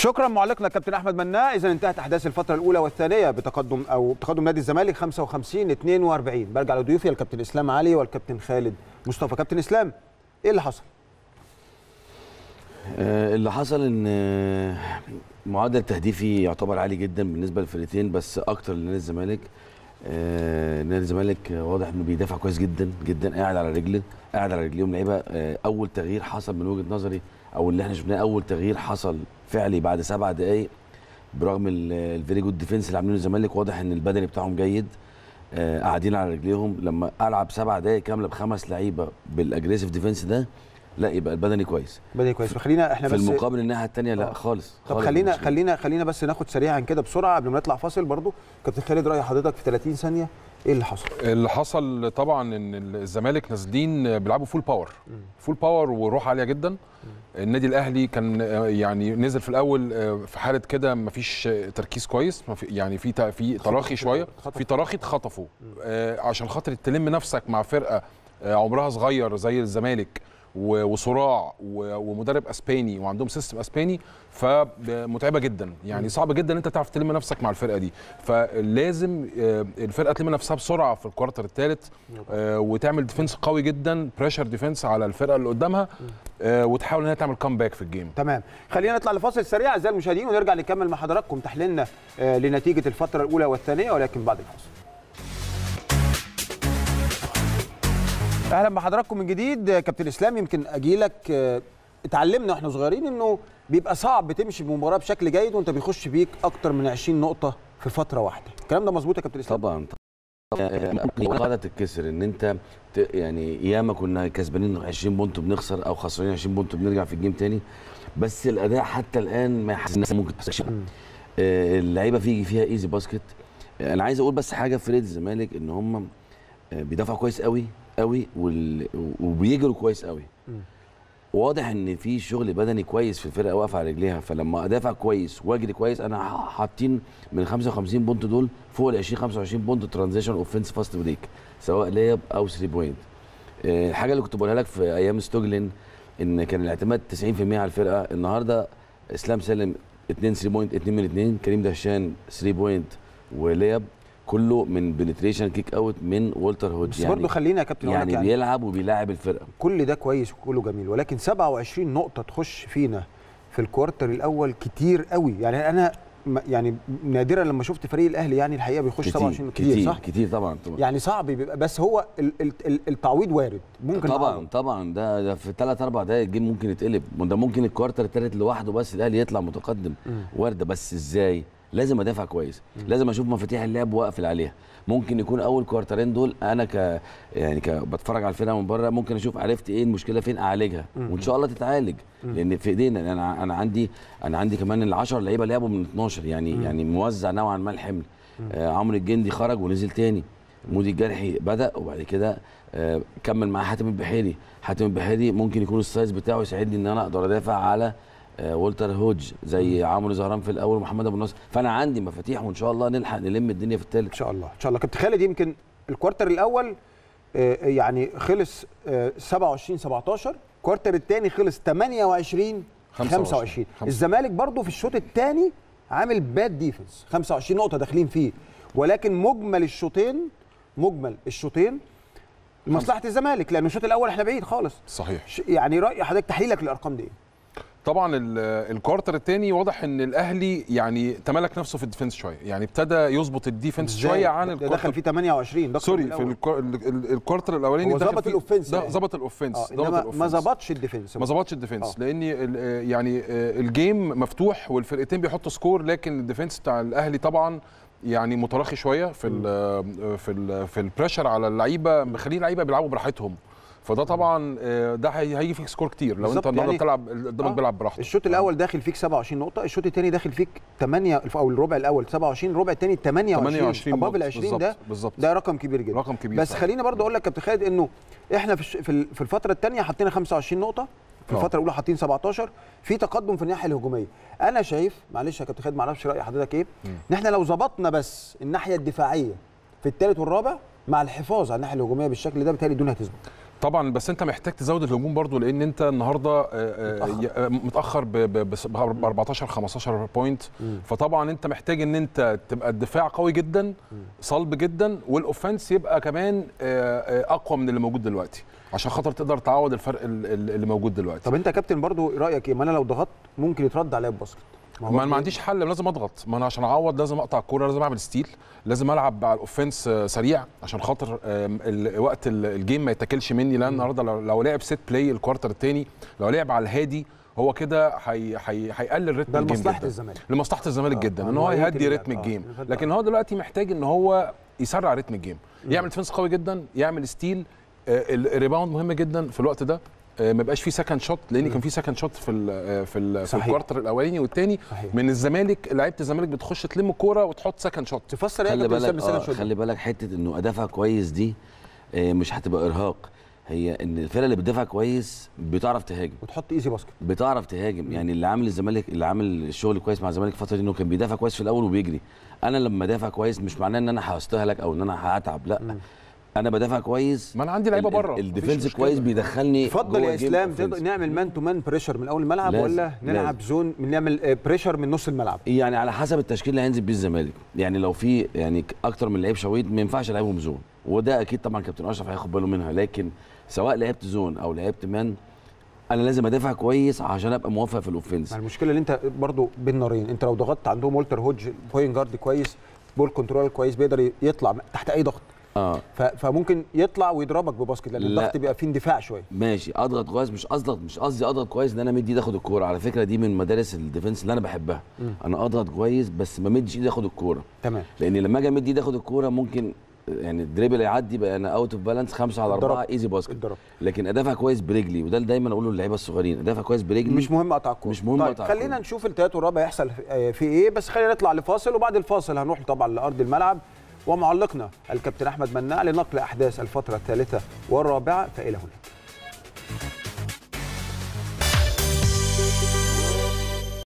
شكرا معلقنا كابتن احمد مناه اذا انتهت احداث الفتره الاولى والثانيه بتقدم او بتقدم نادي الزمالك 55 42 برجع لضيوفي الكابتن اسلام علي والكابتن خالد مصطفى كابتن اسلام ايه اللي حصل آه، اللي حصل ان آه، معدل تهديفي يعتبر عالي جدا بالنسبه للفرقتين بس اكتر لنادي الزمالك آه، نادي الزمالك واضح انه بيدافع كويس جدا جدا قاعد على رجله قاعد على رجليهم لعيبه اول تغيير حصل من وجهه نظري او اللي احنا شفناه اول تغيير حصل فعلي بعد سبع دقائق برغم الفيري جود ديفنس اللي عاملينه الزمالك واضح ان البدني بتاعهم جيد آه قاعدين على رجليهم لما العب سبع دقائق كامله بخمس لعيبه بالاجريسيف ديفنس ده لا يبقى البدني كويس بدني كويس خلينا احنا في بس في المقابل الناحيه الثانيه لا آه. خالص طب خالص خلينا خلينا خلينا بس ناخد سريعا كده بسرعه قبل ما نطلع فاصل برضو كابتن خالد راي حضرتك في 30 ثانيه ايه اللي حصل؟ اللي حصل طبعا ان الزمالك نازلين بيلعبوا فول باور فول باور وروح عاليه جدا النادي الاهلي كان آه، يعني نزل في الاول آه، في حاله كده مفيش تركيز كويس يعني في في تراخي شويه في تراخي اتخطفوا آه، عشان خاطر تلم نفسك مع فرقه عمرها صغير زي الزمالك وصراع ومدرب اسباني وعندهم سيستم اسباني فمتعبه جدا يعني صعب جدا انت تعرف تلم نفسك مع الفرقه دي فلازم آه، الفرقه تلم نفسها بسرعه في الكوارتر الثالث آه، وتعمل ديفنس قوي جدا بريشر ديفنس على الفرقه اللي قدامها آه، وتحاول انها تعمل كومباك في الجيم تمام خلينا نطلع لفاصل سريع اعزائي المشاهدين ونرجع نكمل مع حضراتكم تحليلنا لنتيجه الفتره الاولى والثانيه ولكن بعد الفاصل اهلا بحضراتكم من جديد كابتن اسلام يمكن اجيلك آه، اتعلمنا واحنا صغيرين انه بيبقى صعب تمشي بمباراه بشكل جيد وانت بيخش بيك اكتر من 20 نقطه في فتره واحده الكلام ده مظبوط يا كابتن اسلام طبعا قاعده تتكسر ان انت يعني ياما كنا كسبانين 20 بونت بنخسر او خسرانين 20 بونت بنرجع في الجيم تاني بس الاداء حتى الان ما يحسسناش ممكن تحسنش آه، اللعيبه فيه فيها ايزي باسكت انا عايز اقول بس حاجه في نادي الزمالك ان هم آه، بيدافعوا كويس قوي قوي وال... وبيجروا كويس قوي واضح ان في شغل بدني كويس في الفرقه واقفه على رجليها فلما ادافع كويس واجري كويس انا حاطين من 55 بونت دول فوق ال 20 25 بونت ترانزيشن اوفنس فاست بريك سواء لاب او 3 بوينت الحاجه اللي كنت بقولها لك في ايام ستوجلين ان كان الاعتماد 90% على الفرقه النهارده اسلام سالم 2 3 بوينت 2 من 2 كريم دهشان 3 بوينت ولاب كله من بنتريشن كيك اوت من والتر هودج يعني برضه خلينا يا كابتن يعني, يعني, بيلعب وبيلاعب الفرقه كل ده كويس وكله جميل ولكن 27 نقطه تخش فينا في الكوارتر الاول كتير قوي يعني انا يعني نادرا لما شفت فريق الاهلي يعني الحقيقه بيخش 27 كتير, كتير صح؟ كتير طبعا طبعا يعني صعب بيبقى بس هو التعويض وارد ممكن طبعا عارف. طبعا ده, ده في ثلاث اربع دقائق الجيم ممكن يتقلب ده ممكن الكوارتر الثالث لوحده بس الاهلي يطلع متقدم وارده بس ازاي؟ لازم ادافع كويس لازم اشوف مفاتيح اللعب واقفل عليها ممكن يكون اول كوارترين دول انا ك يعني ك... بتفرج على الفرقه من بره ممكن اشوف عرفت ايه المشكله فين اعالجها وان شاء الله تتعالج لان في ايدينا انا انا عندي انا عندي كمان ال 10 لعيبه لعبوا من 12 يعني يعني موزع نوعا ما الحمل آه عمرو الجندي خرج ونزل تاني مودي الجرحي بدا وبعد كده آه كمل مع حاتم البحيري حاتم البحيري ممكن يكون السايز بتاعه يساعدني ان انا اقدر ادافع على آه، وولتر هودج زي عمرو زهران في الاول ومحمد ابو النصر فانا عندي مفاتيح وان شاء الله نلحق نلم الدنيا في الثالث ان شاء الله ان شاء الله كابتن خالد يمكن الكوارتر الاول آه، يعني خلص 27 17 الكوارتر الثاني خلص 28 25, الزمالك برضه في الشوط الثاني عامل باد ديفنس 25 نقطه داخلين فيه ولكن مجمل الشوطين مجمل الشوطين لمصلحه الزمالك لان الشوط الاول احنا بعيد خالص صحيح يعني راي حضرتك تحليلك للارقام دي إيه؟ طبعا الكوارتر الثاني واضح ان الاهلي يعني تملك نفسه في الديفنس شويه يعني ابتدى يظبط الديفنس شويه عن الكوارتر دخل فيه 28 دخل سوري في الكوارتر الاولاني يعني. ظبط الاوفنس ده آه، ظبط الاوفنس ما ظبطش الديفنس ما ظبطش الديفنس آه. لان يعني آه، الجيم مفتوح والفرقتين بيحطوا سكور لكن الديفنس بتاع الاهلي طبعا يعني متراخي شويه في الـ في الـ في البريشر على اللعيبه مخليه اللعيبه بيلعبوا براحتهم فده طبعا آه، ده هيجي فيك سكور كتير لو انت النهارده يعني بتلعب قدامك آه بيلعب براحته الشوط الاول داخل فيك 27 نقطه الشوط الثاني داخل فيك 8 او الربع الاول 27 الربع الثاني 28 28 اباف ال 20 ده بالزبط ده رقم كبير جدا رقم كبير بس خليني برضه اقول لك كابتن خالد انه احنا في في الفتره الثانيه حطينا 25 نقطه في آه. الفتره الاولى حاطين 17 في تقدم في الناحيه الهجوميه انا شايف معلش يا كابتن خالد معرفش راي حضرتك ايه ان احنا لو ظبطنا بس الناحيه الدفاعيه في الثالث والرابع مع الحفاظ على الناحيه الهجوميه بالشكل ده بالتالي الدنيا هتظبط طبعا بس انت محتاج تزود الهجوم برضو لان انت النهارده آه، آه، متاخر, آه، متأخر ب 14 15 بوينت فطبعا انت محتاج ان انت تبقى الدفاع قوي جدا صلب جدا والاوفنس يبقى كمان اقوى من اللي موجود دلوقتي عشان خاطر تقدر تعوض الفرق اللي موجود دلوقتي طب انت يا كابتن برضو رايك ايه ما انا لو ضغطت ممكن يترد عليا الباسكت ما, انا ما عنديش حل لازم اضغط ما انا عشان اعوض لازم اقطع الكوره لازم اعمل ستيل لازم العب على الاوفنس آه، سريع عشان خاطر وقت الجيم ما يتاكلش مني لان النهارده لو لعب سيت بلاي الكوارتر الثاني لو لعب على الهادي هو كده هيقلل ريتم الجيم لمصلحه الزمالك لمصلحه الزمالك آه، جدا ان آه، هو يهدي ريتم الجيم لكن هو دلوقتي محتاج ان هو يسرع ريتم الجيم يعمل ديفنس قوي جدا يعمل ستيل الريباوند مهم جدا في الوقت ده آه، ما بقاش في سكند شوت لان كان في سكند شوت آه، في الـ في في الكوارتر الاولاني والثاني من الزمالك لعيبه الزمالك بتخش تلم الكوره وتحط سكند شوت تفسر خلي بالسكند آه خلي بالك حته انه ادافع كويس دي آه، مش هتبقى ارهاق هي ان الفرقه اللي بتدافع كويس بتعرف تهاجم وتحط ايزي باسكت بتعرف تهاجم يعني اللي عامل الزمالك اللي عامل الشغل كويس مع الزمالك الفتره دي انه كان بيدافع كويس في الاول وبيجري انا لما دافع كويس مش معناه ان انا هستهلك او ان انا هتعب لا م. انا بدافع كويس ما انا عندي لعيبه بره الديفنس كويس بيدخلني اتفضل يا اسلام نعمل مان تو مان بريشر من اول الملعب لازم. ولا نلعب لازم. زون نعمل بريشر آه، من نص الملعب يعني على حسب التشكيل اللي هينزل بيه الزمالك يعني لو في يعني اكتر من لعيب شويت ما ينفعش العبهم زون وده اكيد طبعا كابتن اشرف هياخد باله منها لكن سواء لعبت زون او لعبت مان انا لازم ادافع كويس عشان ابقى موفق في الاوفنس المشكله اللي انت برضو بين نارين انت لو ضغطت عندهم والتر هوج بوينت جارد كويس بول كنترول كويس بيقدر يطلع تحت اي ضغط اه فممكن يطلع ويضربك بباسكت لان الضغط بيبقى فيه اندفاع شويه ماشي اضغط كويس مش اضغط مش قصدي اضغط كويس ان انا مدي ايدي اخد الكوره على فكره دي من مدارس الديفنس اللي انا بحبها م. انا اضغط كويس بس ما مدش ايدي اخد الكوره تمام لان لما اجي امد ايدي اخد الكوره ممكن يعني الدريبل يعدي بقى انا اوت اوف بالانس 5 على 4 ايزي باسكت الدرب. لكن ادافع كويس برجلي وده اللي دايما اقوله للعيبه الصغيرين ادافع كويس برجلي مش مهم اقطع الكوره مش مهم طيب اقطع خلينا نشوف التلات والرابع هيحصل في ايه بس خلينا نطلع لفاصل وبعد الفاصل هنروح طبعا لارض الملعب ومعلقنا الكابتن أحمد مناع لنقل أحداث الفترة الثالثة والرابعة فإلى هنا